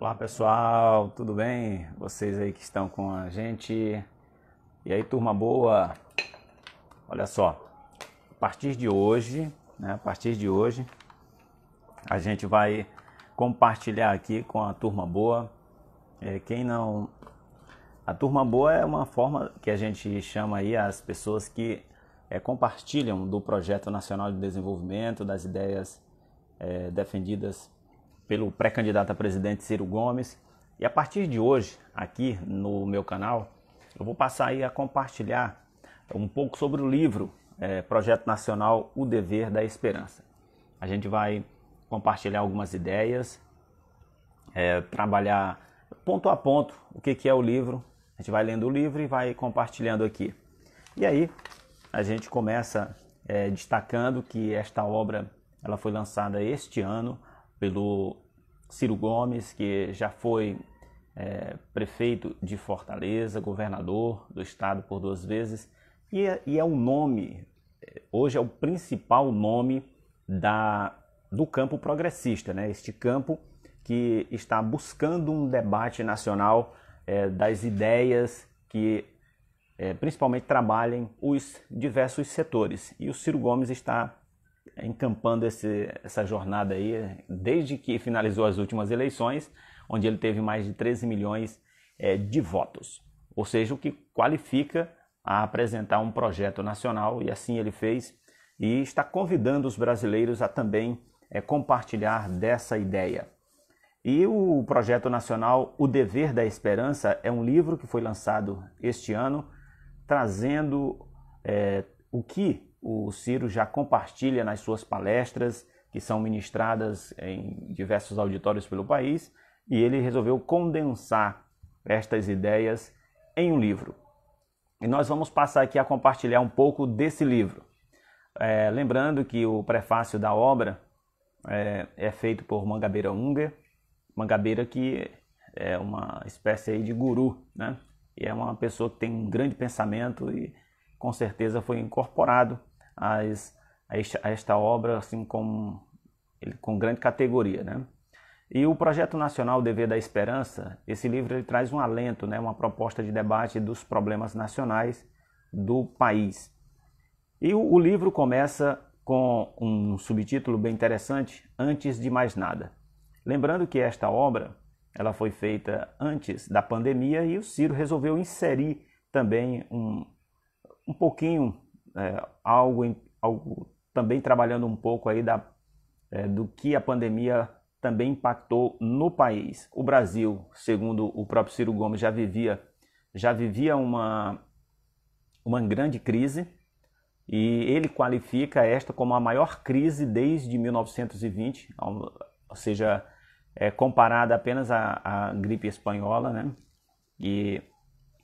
Olá pessoal, tudo bem? Vocês aí que estão com a gente. E aí, turma boa? Olha só, a partir de hoje, né, a partir de hoje, a gente vai compartilhar aqui com a turma boa. É, quem não. A turma boa é uma forma que a gente chama aí as pessoas que é, compartilham do Projeto Nacional de Desenvolvimento, das ideias é, defendidas pelo pré-candidato a presidente Ciro Gomes. E a partir de hoje, aqui no meu canal, eu vou passar aí a compartilhar um pouco sobre o livro é, Projeto Nacional O Dever da Esperança. A gente vai compartilhar algumas ideias, é, trabalhar ponto a ponto o que, que é o livro. A gente vai lendo o livro e vai compartilhando aqui. E aí a gente começa é, destacando que esta obra ela foi lançada este ano pelo Ciro Gomes, que já foi é, prefeito de Fortaleza, governador do estado por duas vezes, e é, e é o nome, hoje é o principal nome da, do campo progressista, né? este campo que está buscando um debate nacional é, das ideias que é, principalmente trabalhem os diversos setores. E o Ciro Gomes está encampando esse, essa jornada aí desde que finalizou as últimas eleições, onde ele teve mais de 13 milhões é, de votos, ou seja, o que qualifica a apresentar um projeto nacional, e assim ele fez, e está convidando os brasileiros a também é, compartilhar dessa ideia. E o projeto nacional O Dever da Esperança é um livro que foi lançado este ano, trazendo é, o que o Ciro já compartilha nas suas palestras, que são ministradas em diversos auditórios pelo país, e ele resolveu condensar estas ideias em um livro. E nós vamos passar aqui a compartilhar um pouco desse livro. É, lembrando que o prefácio da obra é, é feito por Mangabeira Unger, Mangabeira que é uma espécie de guru, né? E é uma pessoa que tem um grande pensamento e com certeza foi incorporado as, a, esta, a esta obra assim com, com grande categoria, né? E o projeto nacional Dever da Esperança, esse livro ele traz um alento, né, uma proposta de debate dos problemas nacionais do país. E o, o livro começa com um subtítulo bem interessante, Antes de mais nada. Lembrando que esta obra, ela foi feita antes da pandemia e o Ciro resolveu inserir também um, um pouquinho é, algo, algo também trabalhando um pouco aí da, é, do que a pandemia também impactou no país. O Brasil, segundo o próprio Ciro Gomes, já vivia, já vivia uma, uma grande crise e ele qualifica esta como a maior crise desde 1920, ou seja, é comparada apenas à, à gripe espanhola, né? E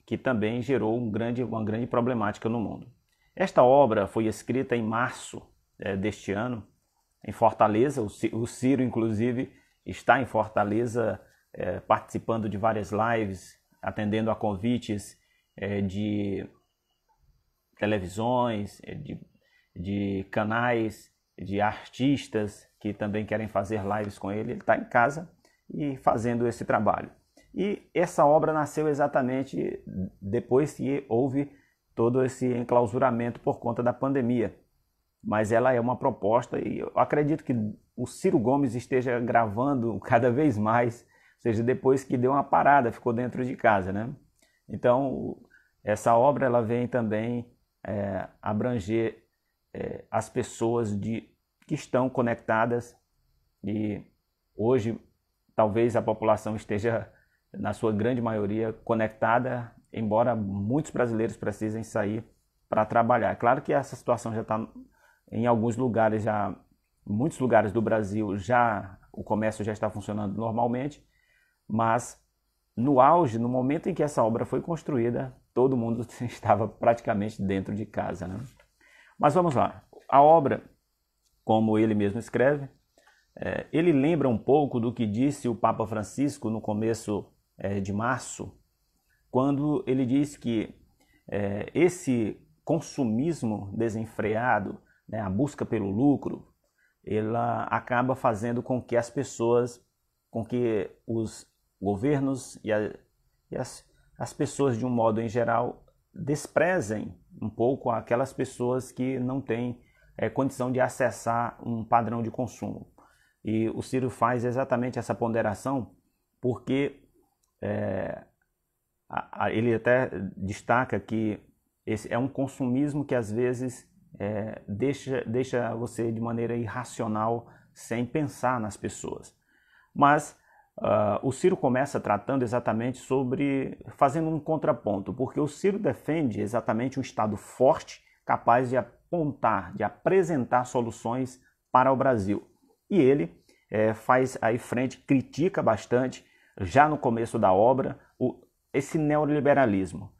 que também gerou um grande, uma grande problemática no mundo. Esta obra foi escrita em março é, deste ano, em Fortaleza. O Ciro, inclusive, está em Fortaleza é, participando de várias lives, atendendo a convites é, de televisões, de, de canais, de artistas que também querem fazer lives com ele. Ele está em casa e fazendo esse trabalho. E essa obra nasceu exatamente depois que houve todo esse enclausuramento por conta da pandemia. Mas ela é uma proposta e eu acredito que o Ciro Gomes esteja gravando cada vez mais, ou seja, depois que deu uma parada, ficou dentro de casa, né? Então, essa obra ela vem também é, abranger é, as pessoas de, que estão conectadas e hoje talvez a população esteja, na sua grande maioria, conectada embora muitos brasileiros precisem sair para trabalhar. É claro que essa situação já está em alguns lugares, já muitos lugares do Brasil já o comércio já está funcionando normalmente, mas no auge, no momento em que essa obra foi construída, todo mundo estava praticamente dentro de casa. Né? Mas vamos lá. A obra, como ele mesmo escreve, é, ele lembra um pouco do que disse o Papa Francisco no começo é, de março quando ele diz que é, esse consumismo desenfreado, né, a busca pelo lucro, ela acaba fazendo com que as pessoas, com que os governos e, a, e as, as pessoas de um modo em geral desprezem um pouco aquelas pessoas que não têm é, condição de acessar um padrão de consumo. E o Ciro faz exatamente essa ponderação porque é, ele até destaca que esse é um consumismo que às vezes é, deixa, deixa você de maneira irracional sem pensar nas pessoas. Mas uh, o Ciro começa tratando exatamente sobre, fazendo um contraponto, porque o Ciro defende exatamente um Estado forte, capaz de apontar, de apresentar soluções para o Brasil. E ele é, faz aí frente, critica bastante, já no começo da obra, esse neoliberalismo.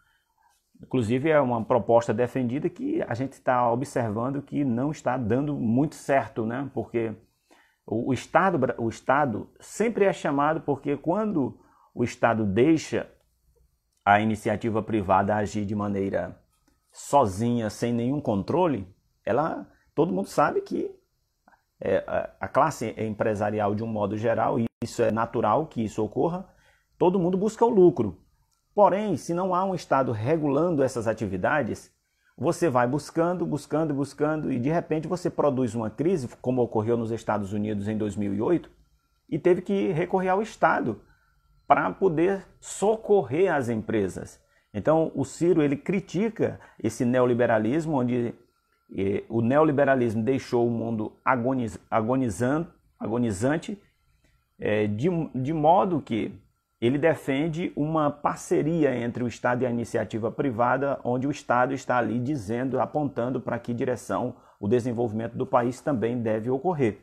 Inclusive, é uma proposta defendida que a gente está observando que não está dando muito certo, né? porque o, Estado, o Estado sempre é chamado, porque quando o Estado deixa a iniciativa privada agir de maneira sozinha, sem nenhum controle, ela, todo mundo sabe que é, a classe empresarial, de um modo geral, e isso é natural que isso ocorra, todo mundo busca o lucro. Porém, se não há um Estado regulando essas atividades, você vai buscando, buscando, buscando e de repente você produz uma crise, como ocorreu nos Estados Unidos em 2008, e teve que recorrer ao Estado para poder socorrer as empresas. Então, o Ciro ele critica esse neoliberalismo, onde eh, o neoliberalismo deixou o mundo agoniz, agonizando, agonizante, eh, de, de modo que ele defende uma parceria entre o Estado e a iniciativa privada, onde o Estado está ali dizendo, apontando para que direção o desenvolvimento do país também deve ocorrer.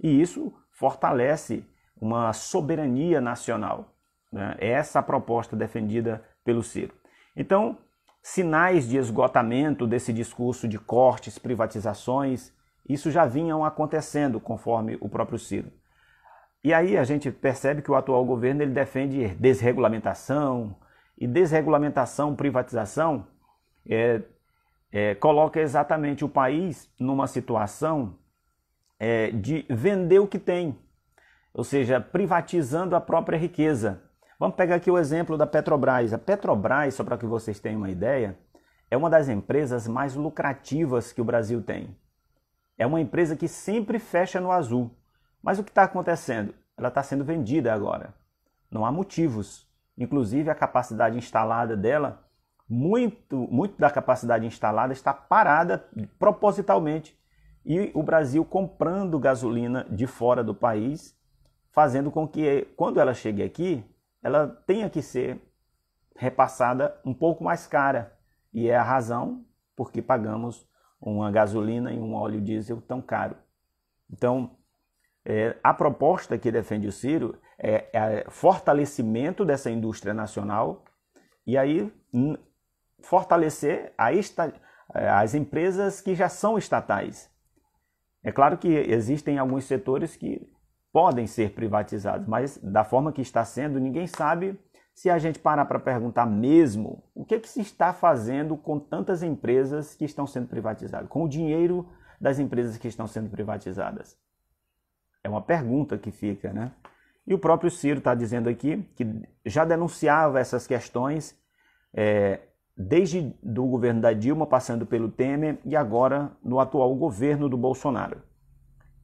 E isso fortalece uma soberania nacional. Né? É essa a proposta defendida pelo Ciro. Então, sinais de esgotamento desse discurso de cortes, privatizações, isso já vinham acontecendo, conforme o próprio Ciro. E aí a gente percebe que o atual governo ele defende desregulamentação e desregulamentação, privatização é, é, coloca exatamente o país numa situação é, de vender o que tem, ou seja, privatizando a própria riqueza. Vamos pegar aqui o exemplo da Petrobras. A Petrobras, só para que vocês tenham uma ideia, é uma das empresas mais lucrativas que o Brasil tem. É uma empresa que sempre fecha no azul. Mas o que está acontecendo? Ela está sendo vendida agora. Não há motivos. Inclusive, a capacidade instalada dela, muito, muito da capacidade instalada está parada propositalmente. E o Brasil comprando gasolina de fora do país, fazendo com que, quando ela chegue aqui, ela tenha que ser repassada um pouco mais cara. E é a razão porque pagamos uma gasolina e um óleo diesel tão caro. Então, é, a proposta que defende o Ciro é, é fortalecimento dessa indústria nacional e aí fortalecer esta, é, as empresas que já são estatais. É claro que existem alguns setores que podem ser privatizados, mas da forma que está sendo, ninguém sabe se a gente parar para perguntar mesmo o que, é que se está fazendo com tantas empresas que estão sendo privatizadas, com o dinheiro das empresas que estão sendo privatizadas. É uma pergunta que fica, né? E o próprio Ciro está dizendo aqui que já denunciava essas questões é, desde do governo da Dilma, passando pelo Temer e agora no atual governo do Bolsonaro.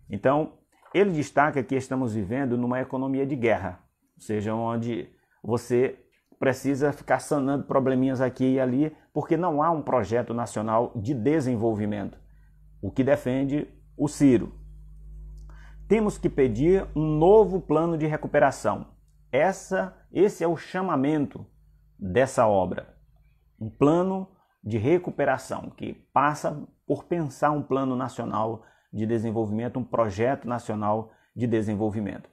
Então, ele destaca que estamos vivendo numa economia de guerra, ou seja, onde você precisa ficar sanando probleminhas aqui e ali, porque não há um projeto nacional de desenvolvimento, o que defende o Ciro. Temos que pedir um novo plano de recuperação. Essa, esse é o chamamento dessa obra. Um plano de recuperação que passa por pensar um plano nacional de desenvolvimento, um projeto nacional de desenvolvimento.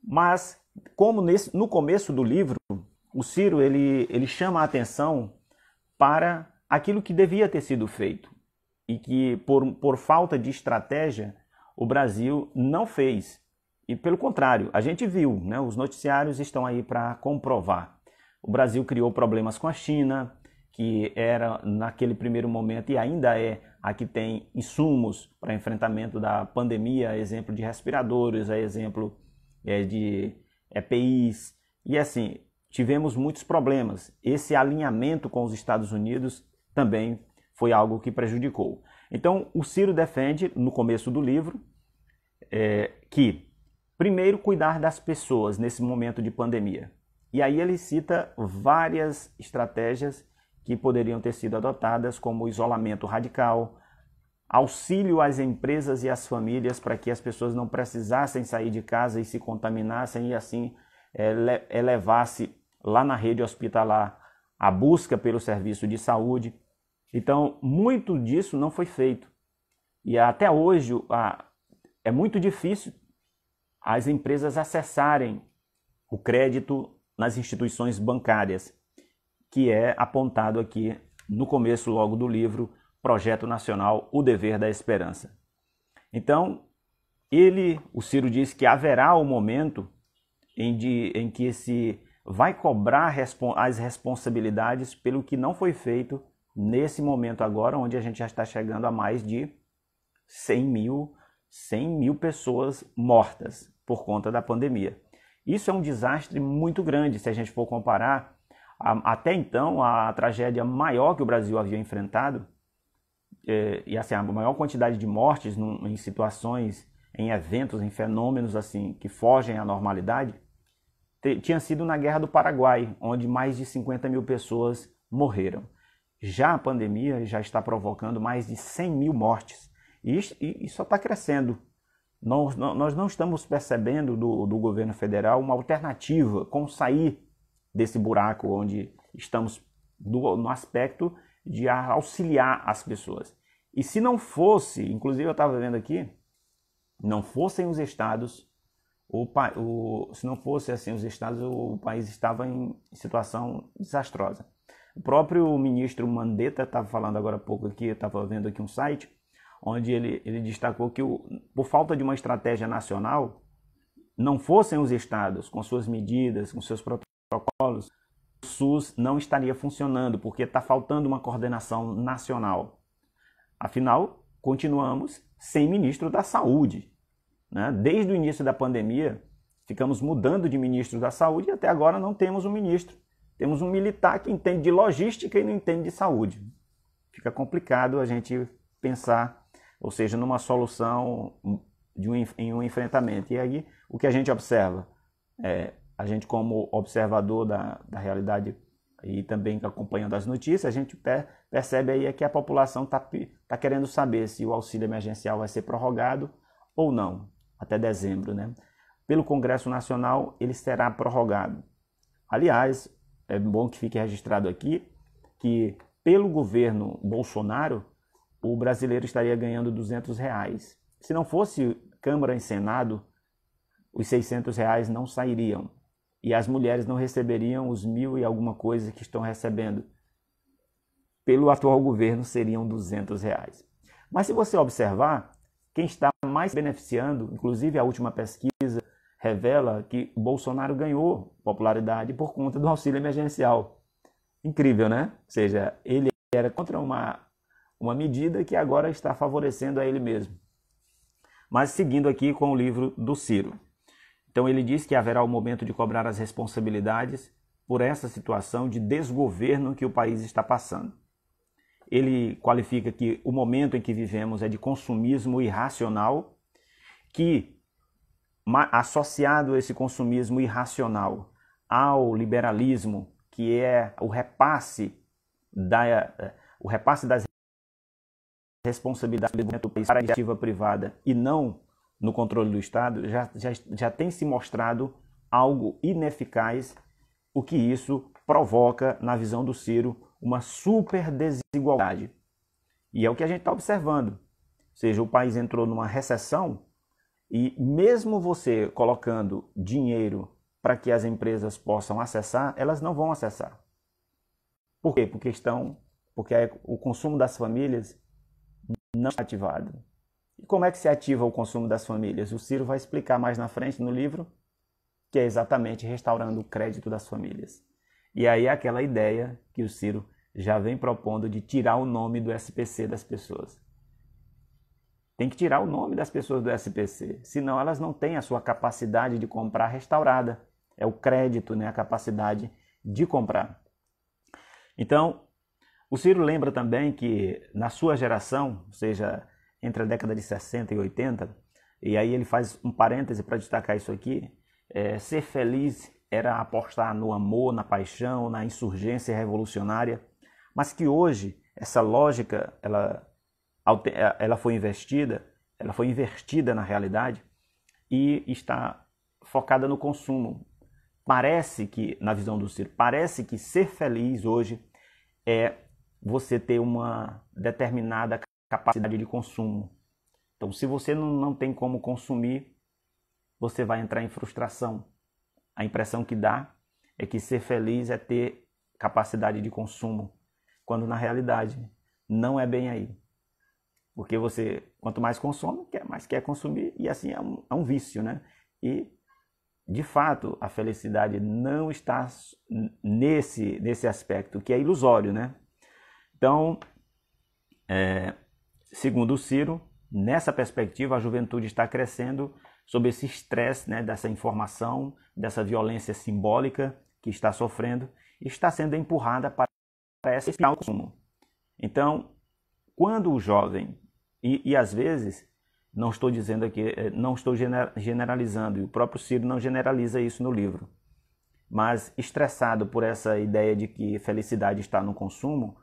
Mas como nesse, no começo do livro, o Ciro ele, ele chama a atenção para aquilo que devia ter sido feito e que por, por falta de estratégia o Brasil não fez. E pelo contrário, a gente viu, né? os noticiários estão aí para comprovar. O Brasil criou problemas com a China, que era naquele primeiro momento e ainda é a que tem insumos para enfrentamento da pandemia, exemplo de respiradores, é exemplo é, de EPIs. E assim, tivemos muitos problemas. Esse alinhamento com os Estados Unidos também foi algo que prejudicou. Então, o Ciro defende, no começo do livro, é, que primeiro cuidar das pessoas nesse momento de pandemia. E aí ele cita várias estratégias que poderiam ter sido adotadas, como isolamento radical, auxílio às empresas e às famílias para que as pessoas não precisassem sair de casa e se contaminassem e assim é, elevasse é, lá na rede hospitalar a busca pelo serviço de saúde então, muito disso não foi feito. E até hoje a, é muito difícil as empresas acessarem o crédito nas instituições bancárias, que é apontado aqui no começo logo do livro Projeto Nacional O Dever da Esperança. Então, ele, o Ciro diz que haverá o um momento em, de, em que se vai cobrar as responsabilidades pelo que não foi feito nesse momento agora, onde a gente já está chegando a mais de 100 mil, 100 mil pessoas mortas por conta da pandemia. Isso é um desastre muito grande se a gente for comparar. A, até então, a tragédia maior que o Brasil havia enfrentado, é, e assim, a maior quantidade de mortes num, em situações, em eventos, em fenômenos assim que fogem à normalidade, te, tinha sido na Guerra do Paraguai, onde mais de 50 mil pessoas morreram. Já a pandemia já está provocando mais de 100 mil mortes e, e, só está crescendo. Nós, nós não estamos percebendo do, do governo federal uma alternativa, como sair desse buraco onde estamos do, no aspecto de auxiliar as pessoas. E se não fosse, inclusive eu estava vendo aqui, não fossem os estados, o, o, se não fosse assim os estados, o, o país estava em situação desastrosa. O próprio ministro Mandetta estava falando agora há pouco aqui, estava vendo aqui um site, onde ele, ele destacou que o, por falta de uma estratégia nacional, não fossem os estados com suas medidas, com seus protocolos, o SUS não estaria funcionando, porque está faltando uma coordenação nacional. Afinal, continuamos sem ministro da Saúde. Né? Desde o início da pandemia, ficamos mudando de ministro da Saúde e até agora não temos um ministro temos um militar que entende de logística e não entende de saúde. Fica complicado a gente pensar, ou seja, numa solução de um, em um enfrentamento. E aí, o que a gente observa? É, a gente, como observador da, da realidade e também acompanhando as notícias, a gente percebe aí é que a população está tá querendo saber se o auxílio emergencial vai ser prorrogado ou não, até dezembro. Né? Pelo Congresso Nacional, ele será prorrogado. Aliás, é bom que fique registrado aqui que pelo governo Bolsonaro o brasileiro estaria ganhando 200 reais. Se não fosse Câmara e Senado, os 600 reais não sairiam e as mulheres não receberiam os mil e alguma coisa que estão recebendo. Pelo atual governo seriam 200 reais. Mas se você observar, quem está mais beneficiando, inclusive a última pesquisa revela que Bolsonaro ganhou popularidade por conta do auxílio emergencial. Incrível, né? Ou seja, ele era contra uma, uma medida que agora está favorecendo a ele mesmo. Mas seguindo aqui com o livro do Ciro. Então ele diz que haverá o momento de cobrar as responsabilidades por essa situação de desgoverno que o país está passando. Ele qualifica que o momento em que vivemos é de consumismo irracional, que associado esse consumismo irracional ao liberalismo, que é o repasse, da, eh, o repasse das responsabilidades do país para a iniciativa privada e não no controle do Estado, já, já, já tem se mostrado algo ineficaz, o que isso provoca, na visão do Ciro, uma super desigualdade. E é o que a gente está observando. Ou seja, o país entrou numa recessão e mesmo você colocando dinheiro para que as empresas possam acessar, elas não vão acessar. Por quê? Porque estão, porque é, o consumo das famílias não está ativado. E como é que se ativa o consumo das famílias? O Ciro vai explicar mais na frente no livro, que é exatamente restaurando o crédito das famílias. E aí é aquela ideia que o Ciro já vem propondo de tirar o nome do SPC das pessoas. Tem que tirar o nome das pessoas do SPC, senão elas não têm a sua capacidade de comprar restaurada. É o crédito, né? a capacidade de comprar. Então, o Ciro lembra também que na sua geração, ou seja, entre a década de 60 e 80, e aí ele faz um parêntese para destacar isso aqui, é, ser feliz era apostar no amor, na paixão, na insurgência revolucionária, mas que hoje essa lógica ela é, ela foi investida, ela foi invertida na realidade e está focada no consumo. Parece que, na visão do Ciro, parece que ser feliz hoje é você ter uma determinada capacidade de consumo. Então, se você não, não tem como consumir, você vai entrar em frustração. A impressão que dá é que ser feliz é ter capacidade de consumo, quando na realidade não é bem aí. Porque você, quanto mais consome, quer, mais quer consumir, e assim é um, é um vício, né? E, de fato, a felicidade não está nesse, nesse aspecto, que é ilusório, né? Então, é, segundo o Ciro, nessa perspectiva, a juventude está crescendo sob esse estresse né, dessa informação, dessa violência simbólica que está sofrendo, e está sendo empurrada para esse consumo. Então, quando o jovem e, e às vezes, não estou dizendo aqui, eh, não estou generalizando, e o próprio Ciro não generaliza isso no livro. Mas estressado por essa ideia de que felicidade está no consumo,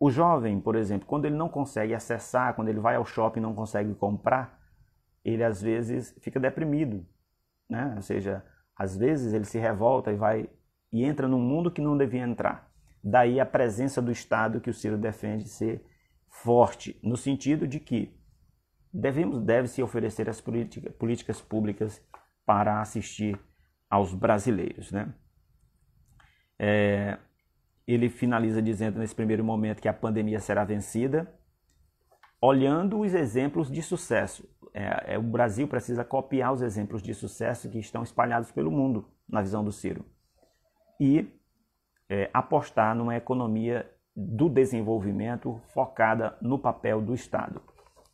o jovem, por exemplo, quando ele não consegue acessar, quando ele vai ao shopping e não consegue comprar, ele às vezes fica deprimido, né? Ou seja, às vezes ele se revolta e vai e entra num mundo que não devia entrar. Daí a presença do Estado que o Ciro defende ser forte, no sentido de que devemos deve-se oferecer as politica, políticas públicas para assistir aos brasileiros. Né? É, ele finaliza dizendo nesse primeiro momento que a pandemia será vencida, olhando os exemplos de sucesso. É, é, o Brasil precisa copiar os exemplos de sucesso que estão espalhados pelo mundo, na visão do Ciro, e é, apostar numa economia do desenvolvimento focada no papel do Estado.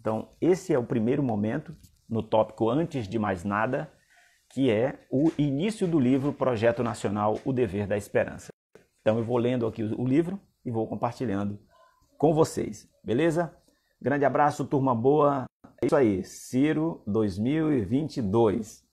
Então, esse é o primeiro momento, no tópico antes de mais nada, que é o início do livro Projeto Nacional O Dever da Esperança. Então, eu vou lendo aqui o livro e vou compartilhando com vocês, beleza? Grande abraço, turma boa. É isso aí, Ciro 2022.